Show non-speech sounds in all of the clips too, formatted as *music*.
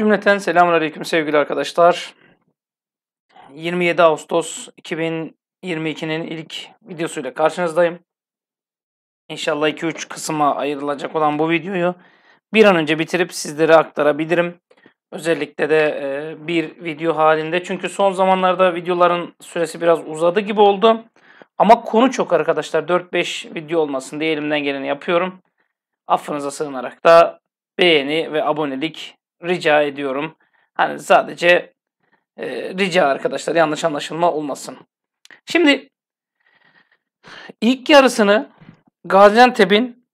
Cümleten selamun aleyküm sevgili arkadaşlar. 27 Ağustos 2022'nin ilk videosuyla karşınızdayım. İnşallah 2-3 kısma ayrılacak olan bu videoyu bir an önce bitirip sizlere aktarabilirim. Özellikle de e, bir video halinde. Çünkü son zamanlarda videoların süresi biraz uzadı gibi oldu. Ama konu çok arkadaşlar. 4-5 video olmasın diye elimden geleni yapıyorum. Affınıza sığınarak da beğeni ve abonelik rica ediyorum. Hani sadece e, rica arkadaşlar yanlış anlaşılma olmasın. Şimdi ilk yarısını Gaziantep'in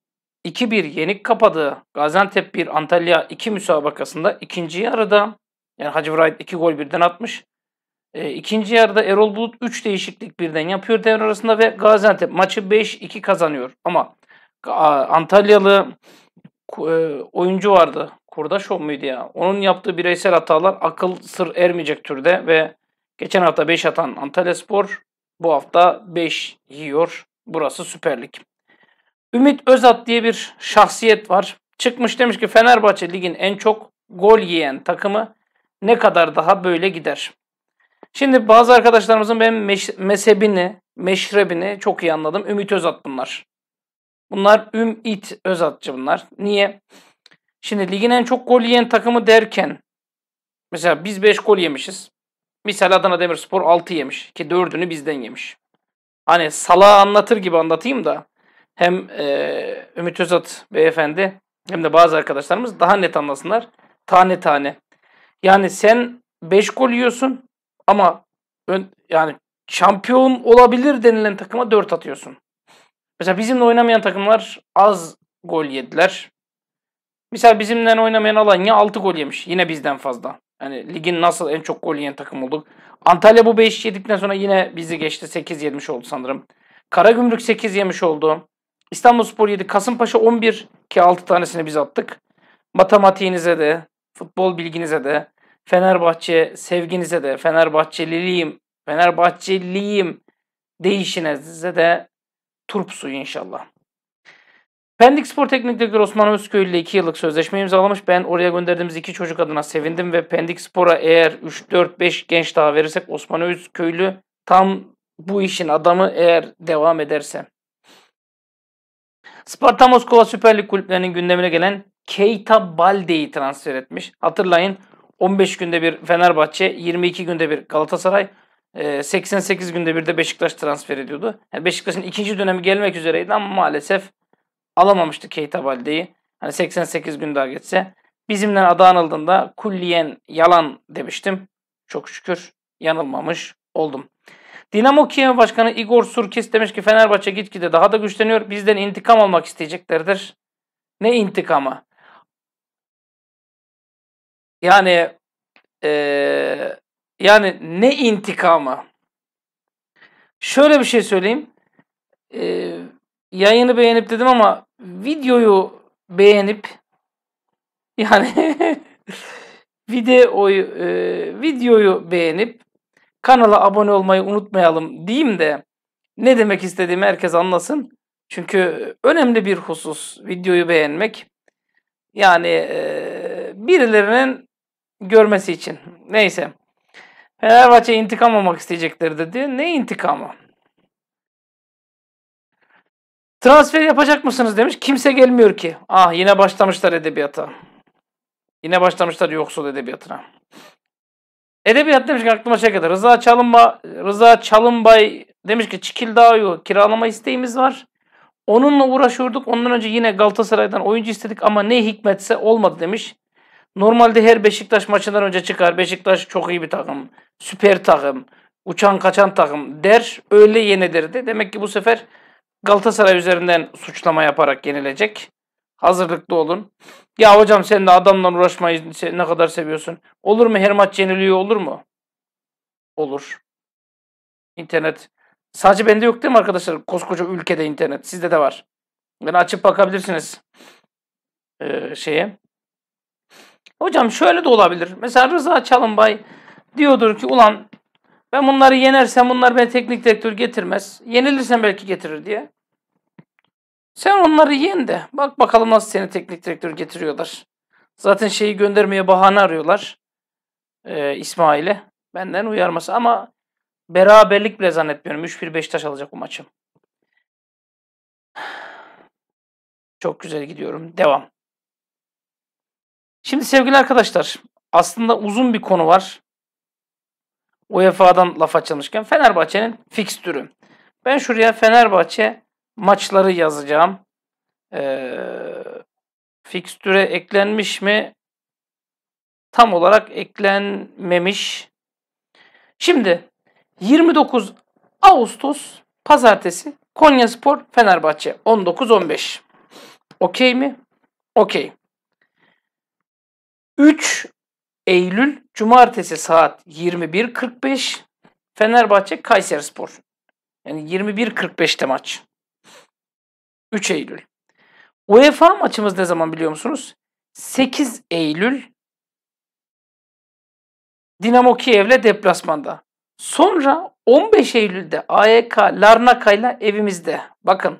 2-1 yenik kapadığı Gaziantep 1 Antalya 2 müsabakasında ikinci yarıda yani Hacı Vrayet 2 gol birden atmış. E, ikinci yarıda Erol Bulut 3 değişiklik birden yapıyor devre arasında ve Gaziantep maçı 5-2 kazanıyor. Ama Antalyalı e, oyuncu vardı. Kurdaşov muydu ya? Onun yaptığı bireysel hatalar akıl sır ermeyecek türde ve geçen hafta 5 atan Antalya Spor bu hafta 5 yiyor. Burası süperlik. Ümit Özat diye bir şahsiyet var. Çıkmış demiş ki Fenerbahçe ligin en çok gol yiyen takımı ne kadar daha böyle gider? Şimdi bazı arkadaşlarımızın benim meş- mezhebini, meşrebini çok iyi anladım. Ümit Özat bunlar. Bunlar Ümit Özatçı bunlar. Niye? Şimdi ligin en çok gol yiyen takımı derken mesela biz 5 gol yemişiz. Misal Adana Demirspor 6 yemiş ki 4'ünü bizden yemiş. Hani sala anlatır gibi anlatayım da hem e, Ümit Özat beyefendi hem de bazı arkadaşlarımız daha net anlasınlar. Tane tane. Yani sen 5 gol yiyorsun ama ön, yani şampiyon olabilir denilen takıma 4 atıyorsun. Mesela bizimle oynamayan takımlar az gol yediler. Mesela bizimle oynamayan Alanya 6 gol yemiş. Yine bizden fazla. Yani ligin nasıl en çok gol yiyen takım olduk. Antalya bu 5 yedikten sonra yine bizi geçti. 8 yemiş oldu sanırım. Karagümrük 8 yemiş oldu. İstanbulspor 7, Kasımpaşa 11 ki 6 tanesini biz attık. Matematiğinize de, futbol bilginize de, Fenerbahçe sevginize de, Fenerbahçeliliyim, Fenerbahçeliyim değişinize de turp suyu inşallah. Pendik Spor Teknik Direktörü Osman Özköy ile 2 yıllık sözleşme imzalamış. Ben oraya gönderdiğimiz iki çocuk adına sevindim ve Pendik Spor'a eğer 3-4-5 genç daha verirsek Osman Özköylü tam bu işin adamı eğer devam ederse. Sparta Moskova Süper Lig kulüplerinin gündemine gelen Keita Balde'yi transfer etmiş. Hatırlayın 15 günde bir Fenerbahçe, 22 günde bir Galatasaray, 88 e, günde bir de Beşiktaş transfer ediyordu. Yani Beşiktaş'ın ikinci dönemi gelmek üzereydi ama maalesef alamamıştı Keita Balde'yi. Hani 88 gün daha geçse. Bizimden adı anıldığında kulliyen yalan demiştim. Çok şükür yanılmamış oldum. Dinamo Kiev Başkanı Igor Surkis demiş ki Fenerbahçe gitgide daha da güçleniyor. Bizden intikam almak isteyeceklerdir. Ne intikamı? Yani ee, yani ne intikamı? Şöyle bir şey söyleyeyim. E, yayını beğenip dedim ama videoyu beğenip yani *laughs* videoyu e, videoyu beğenip kanala abone olmayı unutmayalım diyeyim de ne demek istediğimi herkes anlasın. Çünkü önemli bir husus videoyu beğenmek. Yani e, birilerinin görmesi için. Neyse. Fenerbahçe intikam almak isteyecekler dedi. Ne intikamı? Transfer yapacak mısınız demiş. Kimse gelmiyor ki. Ah yine başlamışlar edebiyata. Yine başlamışlar yoksul edebiyatına. Edebiyat demiş ki aklıma şey kadar. Rıza Çalınba, Rıza Çalınbay demiş ki Çikildağ yok. Kiralama isteğimiz var. Onunla uğraşıyorduk. Ondan önce yine Galatasaray'dan oyuncu istedik ama ne hikmetse olmadı demiş. Normalde her Beşiktaş maçından önce çıkar. Beşiktaş çok iyi bir takım. Süper takım. Uçan kaçan takım der. Öyle yenilir Demek ki bu sefer Galatasaray üzerinden suçlama yaparak yenilecek. Hazırlıklı olun. Ya hocam sen de adamla uğraşmayı ne kadar seviyorsun. Olur mu her maç yeniliyor olur mu? Olur. İnternet. Sadece bende yok değil mi arkadaşlar? Koskoca ülkede internet. Sizde de var. Yani açıp bakabilirsiniz. Ee, şeye. Hocam şöyle de olabilir. Mesela Rıza Çalınbay diyordur ki ulan ben bunları yenersem bunlar beni teknik direktör getirmez. Yenilirsem belki getirir diye. Sen onları yiyin de bak bakalım nasıl seni teknik direktör getiriyorlar. Zaten şeyi göndermeye bahane arıyorlar. Ee, İsmail'e. Benden uyarması ama beraberlik bile zannetmiyorum. 3-1 5 Beşiktaş alacak bu maçım. Çok güzel gidiyorum. Devam. Şimdi sevgili arkadaşlar aslında uzun bir konu var. UEFA'dan laf açılmışken Fenerbahçe'nin fikstürü. Ben şuraya Fenerbahçe maçları yazacağım. E, fikstüre eklenmiş mi? Tam olarak eklenmemiş. Şimdi 29 Ağustos pazartesi Konyaspor Fenerbahçe 19-15. Okey mi? Okey. 3 Eylül Cumartesi saat 21.45 Fenerbahçe Kayserispor. Yani 21.45'te maç. 3 Eylül. UEFA maçımız ne zaman biliyor musunuz? 8 Eylül Dinamo Kiev'le deplasmanda. Sonra 15 Eylül'de AEK Larnaka'yla evimizde. Bakın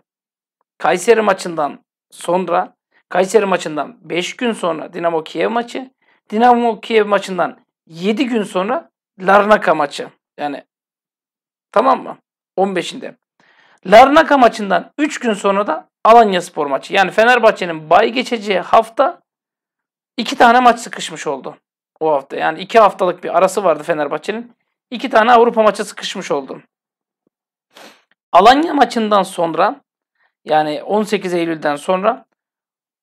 Kayseri maçından sonra Kayseri maçından 5 gün sonra Dinamo Kiev maçı. Dinamo Kiev maçından 7 gün sonra Larnaka maçı. Yani tamam mı? 15'inde. Larnaka maçından 3 gün sonra da Alanya Spor maçı. Yani Fenerbahçe'nin bay geçeceği hafta iki tane maç sıkışmış oldu o hafta. Yani iki haftalık bir arası vardı Fenerbahçe'nin. İki tane Avrupa maçı sıkışmış oldu. Alanya maçından sonra yani 18 Eylül'den sonra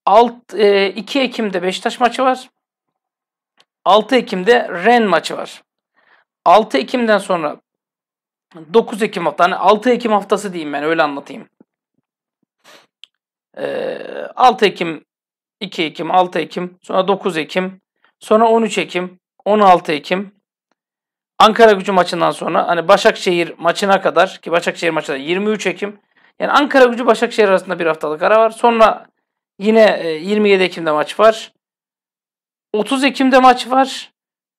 alt, 2 e, Ekim'de Beşiktaş maçı var. 6 Ekim'de Ren maçı var. 6 Ekim'den sonra 9 Ekim haftası, hani 6 Ekim haftası diyeyim ben öyle anlatayım. Ee, 6 Ekim, 2 Ekim, 6 Ekim, sonra 9 Ekim, sonra 13 Ekim, 16 Ekim. Ankara gücü maçından sonra hani Başakşehir maçına kadar ki Başakşehir maçı da 23 Ekim. Yani Ankara gücü Başakşehir arasında bir haftalık ara var. Sonra yine 27 e, Ekim'de maç var. 30 Ekim'de maç var.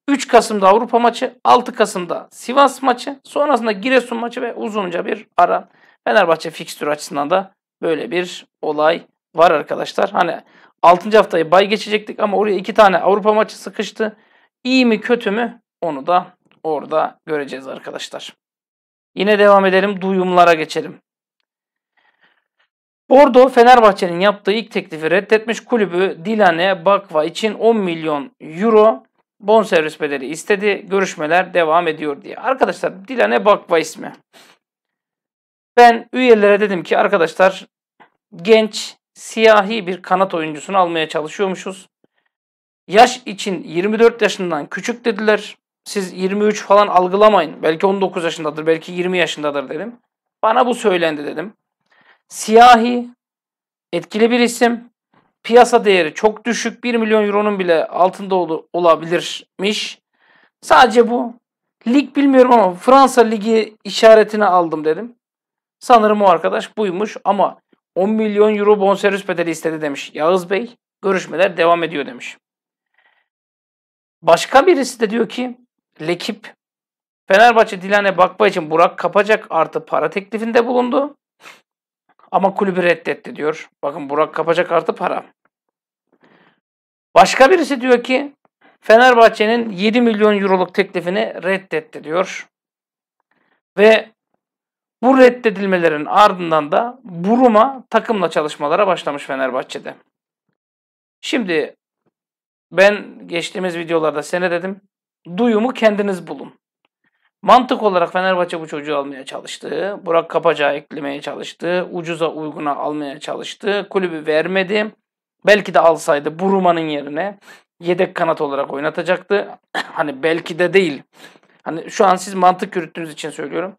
3 Kasım'da Avrupa maçı, 6 Kasım'da Sivas maçı, sonrasında Giresun maçı ve uzunca bir ara. Fenerbahçe fikstür açısından da böyle bir olay var arkadaşlar. Hani 6. haftayı bay geçecektik ama oraya 2 tane Avrupa maçı sıkıştı. İyi mi kötü mü onu da orada göreceğiz arkadaşlar. Yine devam edelim duyumlara geçelim. Bordo Fenerbahçe'nin yaptığı ilk teklifi reddetmiş kulübü Dilane Bakva için 10 milyon euro bonservis bedeli istedi. Görüşmeler devam ediyor diye. Arkadaşlar Dilan'e bakma ismi. Ben üyelere dedim ki arkadaşlar genç siyahi bir kanat oyuncusunu almaya çalışıyormuşuz. Yaş için 24 yaşından küçük dediler. Siz 23 falan algılamayın. Belki 19 yaşındadır, belki 20 yaşındadır dedim. Bana bu söylendi dedim. Siyahi, etkili bir isim piyasa değeri çok düşük 1 milyon euronun bile altında ol- olabilirmiş. Sadece bu. Lig bilmiyorum ama Fransa Ligi işaretini aldım dedim. Sanırım o arkadaş buymuş ama 10 milyon euro bonservis bedeli istedi demiş Yağız Bey. Görüşmeler devam ediyor demiş. Başka birisi de diyor ki Lekip Fenerbahçe Dilane bakma için Burak Kapacak artı para teklifinde bulundu. Ama kulübü reddetti diyor. Bakın Burak kapacak artı para. Başka birisi diyor ki Fenerbahçe'nin 7 milyon euroluk teklifini reddetti diyor. Ve bu reddedilmelerin ardından da Buruma takımla çalışmalara başlamış Fenerbahçe'de. Şimdi ben geçtiğimiz videolarda sene dedim. Duyumu kendiniz bulun. Mantık olarak Fenerbahçe bu çocuğu almaya çalıştı. Burak Kapaca eklemeye çalıştı. Ucuza uyguna almaya çalıştı. Kulübü vermedi. Belki de alsaydı Buruma'nın yerine yedek kanat olarak oynatacaktı. *clears throat* hani belki de değil. Hani şu an siz mantık yürüttüğünüz için söylüyorum.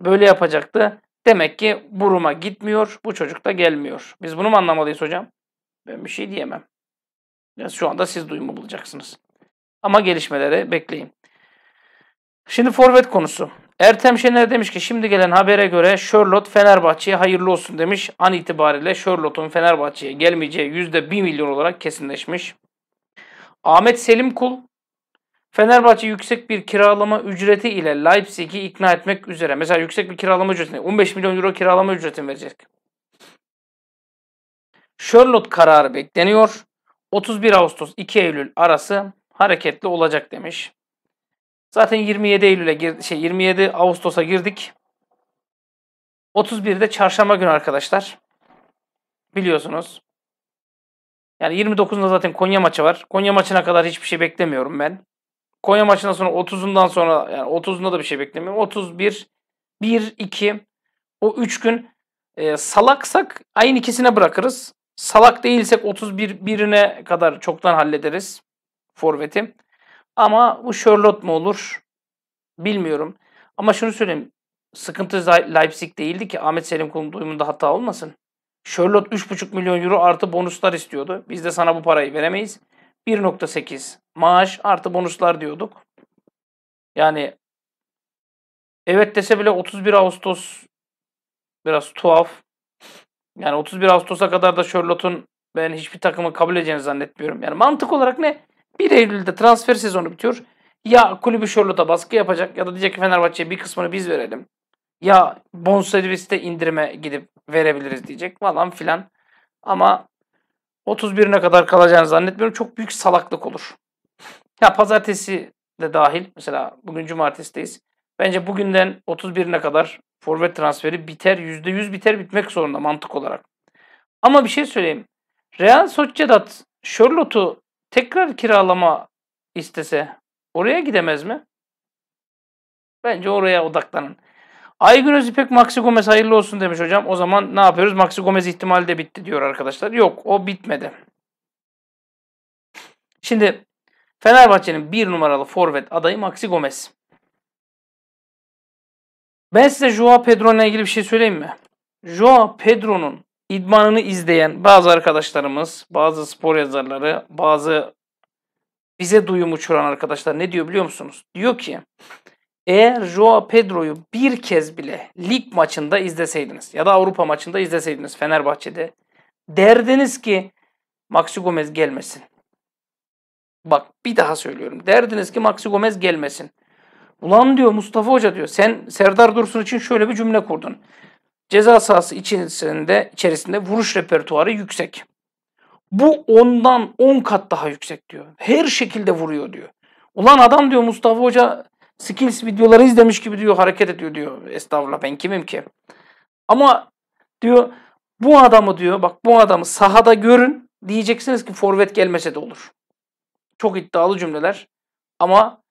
Böyle yapacaktı. Demek ki Buruma gitmiyor. Bu çocuk da gelmiyor. Biz bunu mu anlamalıyız hocam? Ben bir şey diyemem. Yani şu anda siz duyumu bulacaksınız. Ama gelişmeleri bekleyin. Şimdi forvet konusu. Ertem Şener demiş ki şimdi gelen habere göre Charlotte Fenerbahçe'ye hayırlı olsun demiş. An itibariyle Charlotte'un Fenerbahçe'ye gelmeyeceği %1 milyon olarak kesinleşmiş. Ahmet Selim Kul Fenerbahçe yüksek bir kiralama ücreti ile Leipzig'i ikna etmek üzere. Mesela yüksek bir kiralama ücreti 15 milyon euro kiralama ücreti verecek. Charlotte kararı bekleniyor. 31 Ağustos 2 Eylül arası hareketli olacak demiş. Zaten 27 Eylül'e gir şey 27 Ağustos'a girdik. 31'de çarşamba günü arkadaşlar. Biliyorsunuz. Yani 29'unda zaten Konya maçı var. Konya maçına kadar hiçbir şey beklemiyorum ben. Konya maçından sonra 30'undan sonra yani 30'unda da bir şey beklemiyorum. 31 1 2 o 3 gün e, salaksak aynı ikisine bırakırız. Salak değilsek 31 birine kadar çoktan hallederiz forveti. Ama bu Charlotte mu olur? Bilmiyorum. Ama şunu söyleyeyim. Sıkıntı Leipzig değildi ki Ahmet Selim Kul'un duyumunda hata olmasın. Charlotte 3,5 milyon euro artı bonuslar istiyordu. Biz de sana bu parayı veremeyiz. 1.8 maaş artı bonuslar diyorduk. Yani evet dese bile 31 Ağustos biraz tuhaf. Yani 31 Ağustos'a kadar da Charlotte'un ben hiçbir takımı kabul edeceğini zannetmiyorum. Yani mantık olarak ne? 1 Eylül'de transfer sezonu bitiyor. Ya kulübü Şorlot'a baskı yapacak ya da diyecek ki Fenerbahçe'ye bir kısmını biz verelim. Ya bonserviste indirime gidip verebiliriz diyecek falan filan. Ama 31'ine kadar kalacağını zannetmiyorum. Çok büyük salaklık olur. Ya pazartesi de dahil. Mesela bugün cumartesideyiz. Bence bugünden 31'ine kadar forvet transferi biter. %100 biter bitmek zorunda mantık olarak. Ama bir şey söyleyeyim. Real Sociedad Charlotte'u tekrar kiralama istese oraya gidemez mi? Bence oraya odaklanın. Aygünöz İpek Maxi Gomez hayırlı olsun demiş hocam. O zaman ne yapıyoruz? Maxi Gomez ihtimali de bitti diyor arkadaşlar. Yok o bitmedi. Şimdi Fenerbahçe'nin bir numaralı forvet adayı Maxi Gomez. Ben size Joao Pedro'yla ilgili bir şey söyleyeyim mi? Joao Pedro'nun idmanını izleyen bazı arkadaşlarımız, bazı spor yazarları, bazı bize duyum uçuran arkadaşlar ne diyor biliyor musunuz? Diyor ki eğer Joao Pedro'yu bir kez bile lig maçında izleseydiniz ya da Avrupa maçında izleseydiniz Fenerbahçe'de derdiniz ki Maxi Gomez gelmesin. Bak bir daha söylüyorum. Derdiniz ki Maxi Gomez gelmesin. Ulan diyor Mustafa Hoca diyor sen Serdar Dursun için şöyle bir cümle kurdun ceza sahası içerisinde, içerisinde vuruş repertuarı yüksek. Bu ondan 10 on kat daha yüksek diyor. Her şekilde vuruyor diyor. Ulan adam diyor Mustafa Hoca skills videoları izlemiş gibi diyor hareket ediyor diyor. Estağfurullah ben kimim ki? Ama diyor bu adamı diyor bak bu adamı sahada görün diyeceksiniz ki forvet gelmese de olur. Çok iddialı cümleler ama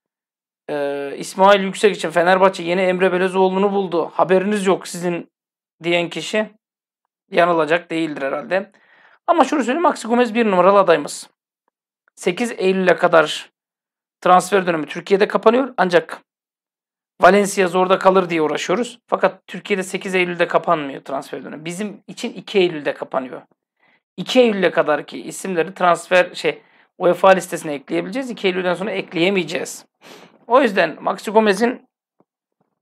e, İsmail Yüksek için Fenerbahçe yeni Emre Belezoğlu'nu buldu. Haberiniz yok sizin diyen kişi yanılacak değildir herhalde. Ama şunu söyleyeyim Maxi Gomez bir numaralı adayımız. 8 Eylül'e kadar transfer dönemi Türkiye'de kapanıyor. Ancak Valencia zorda kalır diye uğraşıyoruz. Fakat Türkiye'de 8 Eylül'de kapanmıyor transfer dönemi. Bizim için 2 Eylül'de kapanıyor. 2 Eylül'e kadar ki isimleri transfer şey UEFA listesine ekleyebileceğiz. 2 Eylül'den sonra ekleyemeyeceğiz. O yüzden Maxi Gomez'in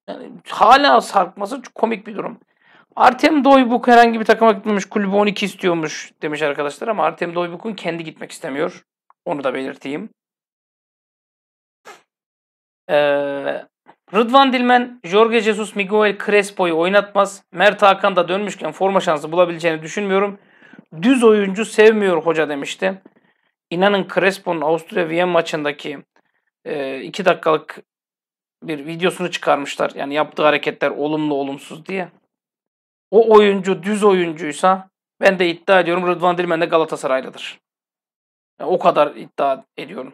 yani hala sarkması komik bir durum. Artem Doybuk herhangi bir takıma gitmemiş. Kulübü 12 istiyormuş demiş arkadaşlar ama Artem Doybuk'un kendi gitmek istemiyor. Onu da belirteyim. Ee, Rıdvan Dilmen, Jorge Jesus, Miguel Crespo'yu oynatmaz. Mert Hakan da dönmüşken forma şansı bulabileceğini düşünmüyorum. Düz oyuncu sevmiyor hoca demişti. İnanın Crespo'nun Avusturya Viyen maçındaki 2 e, dakikalık bir videosunu çıkarmışlar. Yani yaptığı hareketler olumlu olumsuz diye o oyuncu düz oyuncuysa ben de iddia ediyorum Rıdvan Dilmen de Galatasaraylıdır. Yani o kadar iddia ediyorum.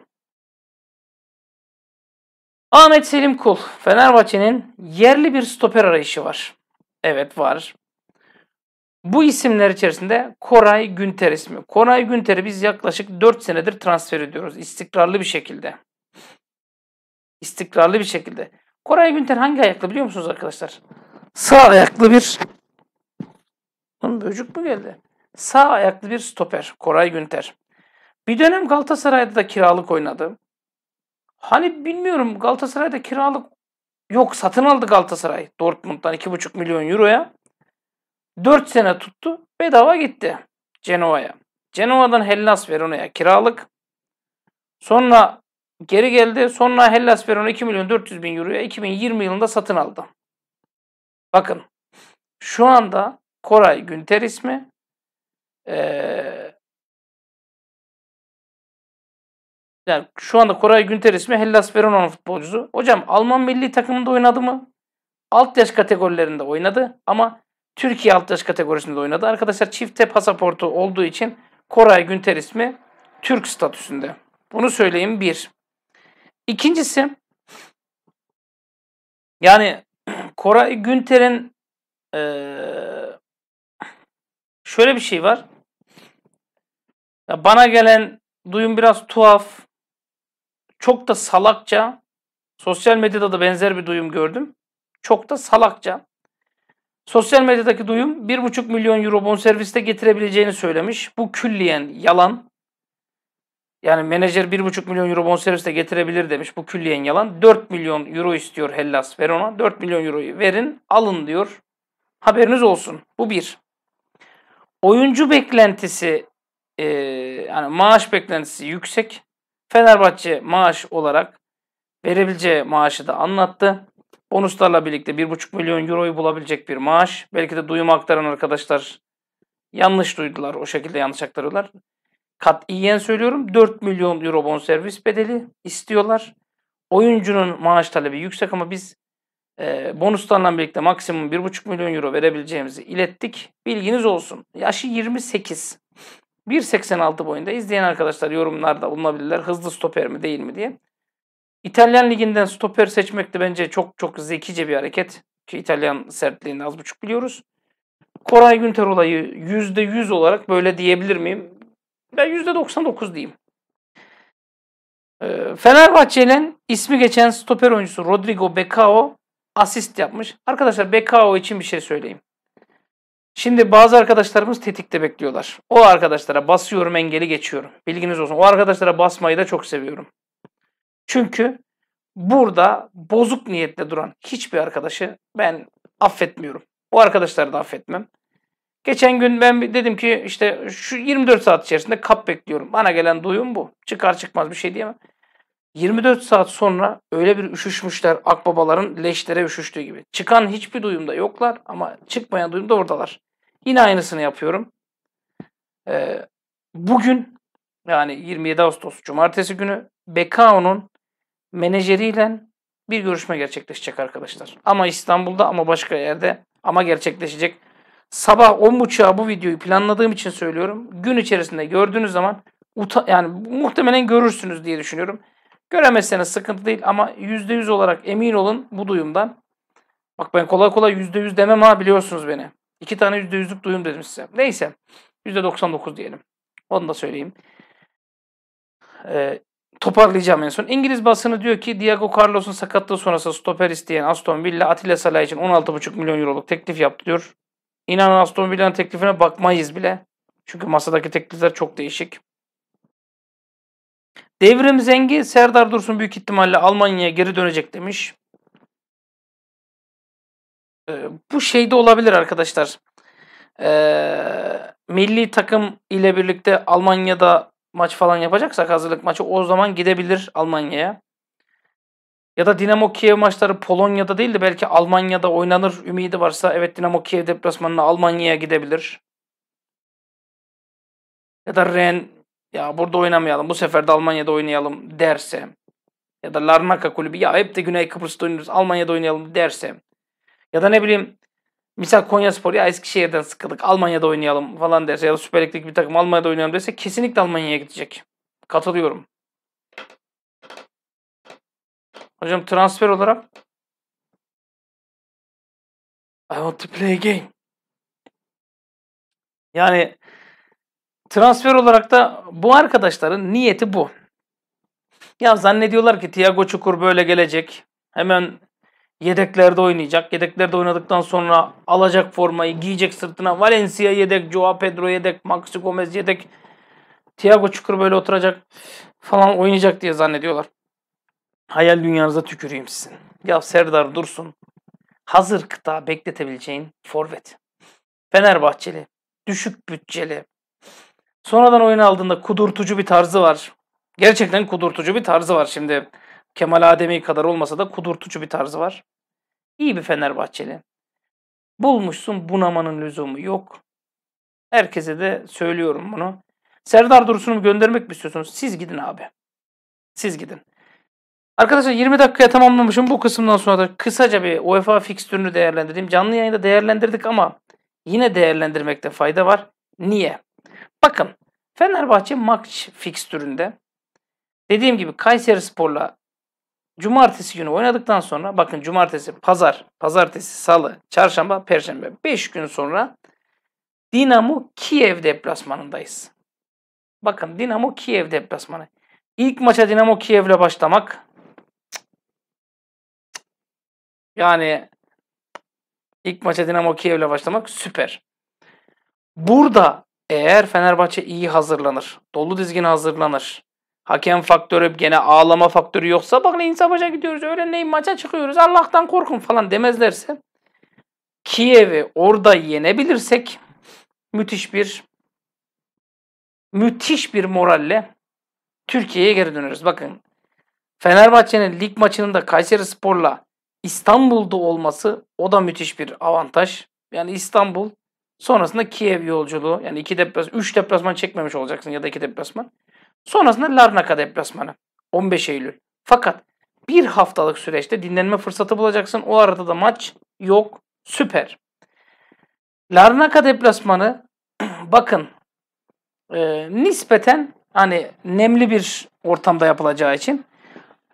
Ahmet Selim Kul. Fenerbahçe'nin yerli bir stoper arayışı var. Evet var. Bu isimler içerisinde Koray Günter ismi. Koray Günter'i biz yaklaşık 4 senedir transfer ediyoruz. istikrarlı bir şekilde. İstikrarlı bir şekilde. Koray Günter hangi ayaklı biliyor musunuz arkadaşlar? Sağ ayaklı bir Lan böcük mü geldi? Sağ ayaklı bir stoper Koray Günter. Bir dönem Galatasaray'da da kiralık oynadı. Hani bilmiyorum Galatasaray'da kiralık yok satın aldı Galatasaray Dortmund'dan 2,5 milyon euroya. 4 sene tuttu bedava gitti Cenova'ya. Cenova'dan Hellas Verona'ya kiralık. Sonra geri geldi. Sonra Hellas Verona 2 milyon 400 bin euroya 2020 yılında satın aldı. Bakın şu anda Koray Günter ismi. Ee, yani şu anda Koray Günter ismi Hellas Verona futbolcusu. Hocam Alman milli takımında oynadı mı? Alt yaş kategorilerinde oynadı ama Türkiye alt yaş kategorisinde oynadı. Arkadaşlar çifte pasaportu olduğu için Koray Günter ismi Türk statüsünde. Bunu söyleyeyim bir. İkincisi yani *clears throat* Koray Günter'in e, şöyle bir şey var. Ya bana gelen duyum biraz tuhaf. Çok da salakça. Sosyal medyada da benzer bir duyum gördüm. Çok da salakça. Sosyal medyadaki duyum 1,5 milyon euro bonserviste getirebileceğini söylemiş. Bu külliyen yalan. Yani menajer 1,5 milyon euro bonserviste getirebilir demiş. Bu külliyen yalan. 4 milyon euro istiyor Hellas Verona. 4 milyon euroyu verin alın diyor. Haberiniz olsun. Bu bir oyuncu beklentisi e, yani maaş beklentisi yüksek. Fenerbahçe maaş olarak verebileceği maaşı da anlattı. Bonuslarla birlikte 1,5 milyon euroyu bulabilecek bir maaş. Belki de duyum aktaran arkadaşlar yanlış duydular. O şekilde yanlış aktarıyorlar. Katiyen söylüyorum 4 milyon euro bonservis bedeli istiyorlar. Oyuncunun maaş talebi yüksek ama biz e, bonuslarla birlikte maksimum 1,5 milyon euro verebileceğimizi ilettik. Bilginiz olsun. Yaşı 28. 1.86 boyunda izleyen arkadaşlar yorumlarda bulunabilirler. Hızlı stoper mi değil mi diye. İtalyan liginden stoper seçmek de bence çok çok zekice bir hareket. Ki İtalyan sertliğini az buçuk biliyoruz. Koray Günter olayı %100 olarak böyle diyebilir miyim? Ben %99 diyeyim. Ee, Fenerbahçe'nin ismi geçen stoper oyuncusu Rodrigo Becao asist yapmış. Arkadaşlar BKO için bir şey söyleyeyim. Şimdi bazı arkadaşlarımız tetikte bekliyorlar. O arkadaşlara basıyorum engeli geçiyorum. Bilginiz olsun. O arkadaşlara basmayı da çok seviyorum. Çünkü burada bozuk niyetle duran hiçbir arkadaşı ben affetmiyorum. O arkadaşları da affetmem. Geçen gün ben dedim ki işte şu 24 saat içerisinde kap bekliyorum. Bana gelen duyum bu. Çıkar çıkmaz bir şey diyemem. 24 saat sonra öyle bir üşüşmüşler akbabaların leşlere üşüştüğü gibi. Çıkan hiçbir duyumda yoklar ama çıkmayan duyumda oradalar. Yine aynısını yapıyorum. Ee, bugün yani 27 Ağustos Cumartesi günü Bekao'nun menajeriyle bir görüşme gerçekleşecek arkadaşlar. Ama İstanbul'da ama başka yerde ama gerçekleşecek. Sabah 10.30'a bu videoyu planladığım için söylüyorum. Gün içerisinde gördüğünüz zaman yani muhtemelen görürsünüz diye düşünüyorum. Göremezseniz sıkıntı değil ama %100 olarak emin olun bu duyumdan. Bak ben kolay kolay %100 demem ha biliyorsunuz beni. İki tane %100'lük duyum dedim size. Neyse %99 diyelim. Onu da söyleyeyim. Ee, toparlayacağım en son. İngiliz basını diyor ki Diego Carlos'un sakatlığı sonrası stoper isteyen Aston Villa Atilla Salah için 16,5 milyon euroluk teklif yaptı diyor. İnanın Aston Villa'nın teklifine bakmayız bile. Çünkü masadaki teklifler çok değişik. Devrim Zengi Serdar Dursun büyük ihtimalle Almanya'ya geri dönecek demiş. Ee, bu şey de olabilir arkadaşlar. Ee, milli takım ile birlikte Almanya'da maç falan yapacaksak hazırlık maçı o zaman gidebilir Almanya'ya. Ya da Dinamo Kiev maçları Polonya'da değil de belki Almanya'da oynanır ümidi varsa evet Dinamo Kiev deplasmanına Almanya'ya gidebilir. Ya da Ren ya burada oynamayalım bu sefer de Almanya'da oynayalım derse ya da Larnaca kulübü ya hep de Güney Kıbrıs'ta oynuyoruz Almanya'da oynayalım derse ya da ne bileyim misal Konyaspor ya Eskişehir'den sıkıldık Almanya'da oynayalım falan derse ya da Süper Lig'deki bir takım Almanya'da oynayalım derse kesinlikle Almanya'ya gidecek. Katılıyorum. Hocam transfer olarak I want to play a game. Yani transfer olarak da bu arkadaşların niyeti bu. Ya zannediyorlar ki Thiago Çukur böyle gelecek. Hemen yedeklerde oynayacak. Yedeklerde oynadıktan sonra alacak formayı, giyecek sırtına. Valencia yedek, Joao Pedro yedek, Maxi Gomez yedek. Thiago Çukur böyle oturacak falan oynayacak diye zannediyorlar. Hayal dünyanıza tüküreyim sizin. Ya Serdar Dursun hazır kıta bekletebileceğin forvet. Fenerbahçeli, düşük bütçeli, Sonradan oyun aldığında kudurtucu bir tarzı var. Gerçekten kudurtucu bir tarzı var şimdi. Kemal Ademi kadar olmasa da kudurtucu bir tarzı var. İyi bir Fenerbahçeli. Bulmuşsun bunamanın lüzumu yok. Herkese de söylüyorum bunu. Serdar Dursun'u göndermek mi istiyorsunuz? Siz gidin abi. Siz gidin. Arkadaşlar 20 dakikaya tamamlamışım. Bu kısımdan sonra da kısaca bir UEFA fikstürünü değerlendireyim. Canlı yayında değerlendirdik ama yine değerlendirmekte fayda var. Niye? Bakın Fenerbahçe maç fikstüründe dediğim gibi Kayseri Spor'la cumartesi günü oynadıktan sonra bakın cumartesi, pazar, pazartesi, salı, çarşamba, perşembe 5 gün sonra Dinamo Kiev deplasmanındayız. Bakın Dinamo Kiev deplasmanı. İlk maça Dinamo Kiev'le başlamak yani ilk maça Dinamo Kiev'le başlamak süper. Burada eğer Fenerbahçe iyi hazırlanır, dolu dizgin hazırlanır, hakem faktörü gene ağlama faktörü yoksa bak neyin savaşa gidiyoruz, öğlenleyin maça çıkıyoruz, Allah'tan korkun falan demezlerse Kiev'i orada yenebilirsek müthiş bir müthiş bir moralle Türkiye'ye geri döneriz. Bakın Fenerbahçe'nin lig maçının da Kayseri Spor'la İstanbul'da olması o da müthiş bir avantaj. Yani İstanbul Sonrasında Kiev yolculuğu. Yani iki deplasman, üç deplasman çekmemiş olacaksın ya da iki deplasman. Sonrasında Larnaca deplasmanı. 15 Eylül. Fakat bir haftalık süreçte dinlenme fırsatı bulacaksın. O arada da maç yok. Süper. Larnaca deplasmanı *clears throat* bakın e, nispeten hani nemli bir ortamda yapılacağı için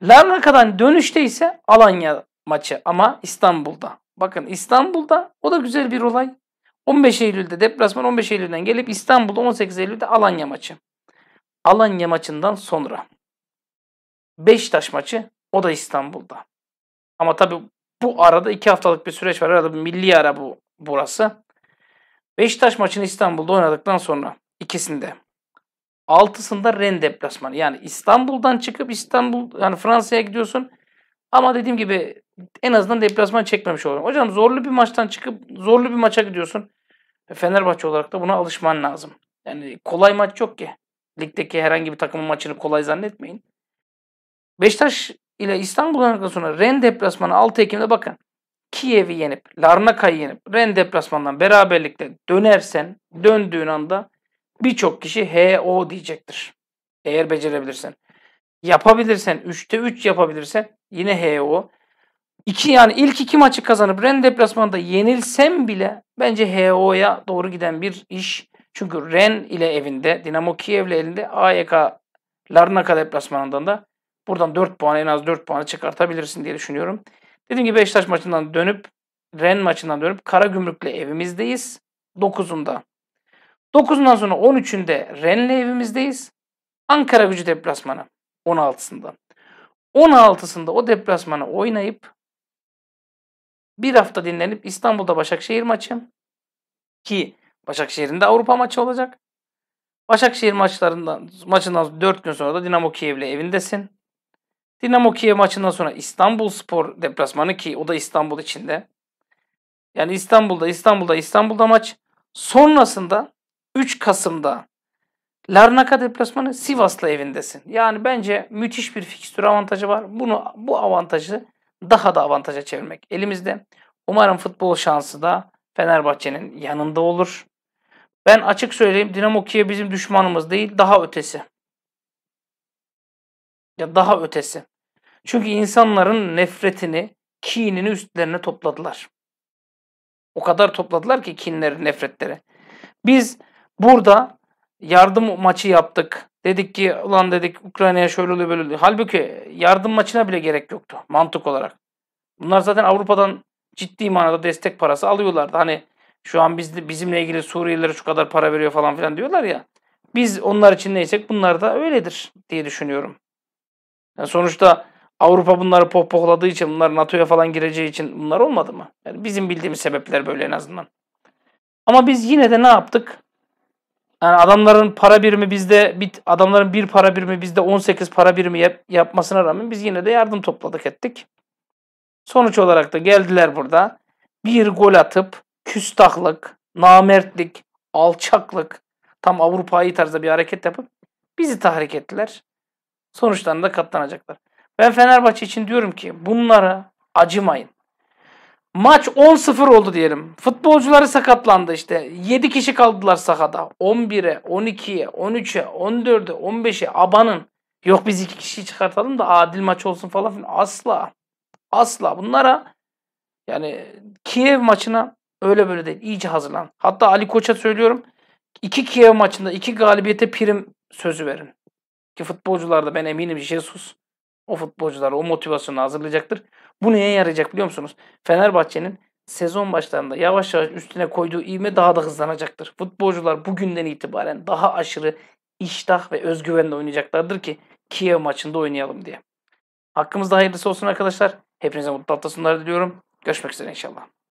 Larnaca'dan dönüşte ise Alanya maçı ama İstanbul'da. Bakın İstanbul'da o da güzel bir olay. 15 Eylül'de deplasman 15 Eylül'den gelip İstanbul'da 18 Eylül'de Alanya maçı. Alanya maçından sonra. Beşiktaş maçı o da İstanbul'da. Ama tabi bu arada iki haftalık bir süreç var. Arada bir milli ara bu burası. Beşiktaş maçını İstanbul'da oynadıktan sonra ikisinde. Altısında Ren deplasmanı. Yani İstanbul'dan çıkıp İstanbul yani Fransa'ya gidiyorsun. Ama dediğim gibi en azından deplasman çekmemiş oluyorum. Hocam zorlu bir maçtan çıkıp zorlu bir maça gidiyorsun. Fenerbahçe olarak da buna alışman lazım. Yani kolay maç yok ki. Ligdeki herhangi bir takımın maçını kolay zannetmeyin. Beşiktaş ile İstanbul oynadıktan sonra Ren deplasmanı 6 Ekim'de bakın. Kiev'i yenip, Larnaka'yı yenip, Ren deplasmandan beraberlikle dönersen, döndüğün anda birçok kişi HO diyecektir. Eğer becerebilirsen. Yapabilirsen, 3'te 3 yapabilirsen yine HO. İki yani ilk iki maçı kazanıp Ren deplasmanında yenilsem bile bence HO'ya doğru giden bir iş. Çünkü Ren ile evinde, Dinamo Kiev ile elinde AYK Larnaka deplasmanından da buradan 4 puan en az 4 puanı çıkartabilirsin diye düşünüyorum. Dediğim gibi Beşiktaş maçından dönüp Ren maçından dönüp Karagümrük'le evimizdeyiz. 9'unda. 9'undan sonra 13'ünde Ren'le evimizdeyiz. Ankara gücü deplasmanı 16'sında. 16'sında o deplasmanı oynayıp bir hafta dinlenip İstanbul'da Başakşehir maçı ki Başakşehir'in de Avrupa maçı olacak. Başakşehir maçlarından maçından 4 gün sonra da Dinamo Kiev'le evindesin. Dinamo Kiev maçından sonra İstanbul Spor deplasmanı ki o da İstanbul içinde. Yani İstanbul'da İstanbul'da İstanbul'da maç. Sonrasında 3 Kasım'da Larnaka deplasmanı Sivas'la evindesin. Yani bence müthiş bir fikstür avantajı var. Bunu bu avantajı daha da avantaja çevirmek elimizde. Umarım futbol şansı da Fenerbahçe'nin yanında olur. Ben açık söyleyeyim Dinamo Kiev bizim düşmanımız değil daha ötesi. Ya daha ötesi. Çünkü insanların nefretini, kinini üstlerine topladılar. O kadar topladılar ki kinleri, nefretleri. Biz burada yardım maçı yaptık. Dedik ki ulan dedik Ukrayna'ya şöyle oluyor böyle oluyor. Halbuki yardım maçına bile gerek yoktu mantık olarak. Bunlar zaten Avrupa'dan ciddi manada destek parası alıyorlardı. Hani şu an biz, bizimle ilgili Suriyelilere şu kadar para veriyor falan filan diyorlar ya. Biz onlar için neysek bunlar da öyledir diye düşünüyorum. Yani sonuçta Avrupa bunları pohpohladığı için, bunlar NATO'ya falan gireceği için bunlar olmadı mı? Yani bizim bildiğimiz sebepler böyle en azından. Ama biz yine de ne yaptık? Yani adamların para birimi bizde bir, adamların bir para birimi bizde 18 para birimi yap, yapmasına rağmen biz yine de yardım topladık ettik. Sonuç olarak da geldiler burada. Bir gol atıp küstahlık, namertlik, alçaklık tam Avrupa'yı tarzda bir hareket yapıp bizi tahrik ettiler. Sonuçlarına da katlanacaklar. Ben Fenerbahçe için diyorum ki bunlara acımayın. Maç 10-0 oldu diyelim. Futbolcuları sakatlandı işte. 7 kişi kaldılar sakada. 11'e, 12'ye, 13'e, 14'e, 15'e abanın. Yok biz 2 kişiyi çıkartalım da adil maç olsun falan filan. Asla. Asla. Bunlara yani Kiev maçına öyle böyle değil. İyice hazırlan. Hatta Ali Koç'a söylüyorum. iki Kiev maçında iki galibiyete prim sözü verin. Ki futbolcular da ben eminim Jesus o futbolcular o motivasyonu hazırlayacaktır. Bu neye yarayacak biliyor musunuz? Fenerbahçe'nin sezon başlarında yavaş yavaş üstüne koyduğu ivme daha da hızlanacaktır. Futbolcular bugünden itibaren daha aşırı iştah ve özgüvenle oynayacaklardır ki Kiev maçında oynayalım diye. Hakkımızda hayırlısı olsun arkadaşlar. Hepinize mutlu hafta diliyorum. Görüşmek üzere inşallah.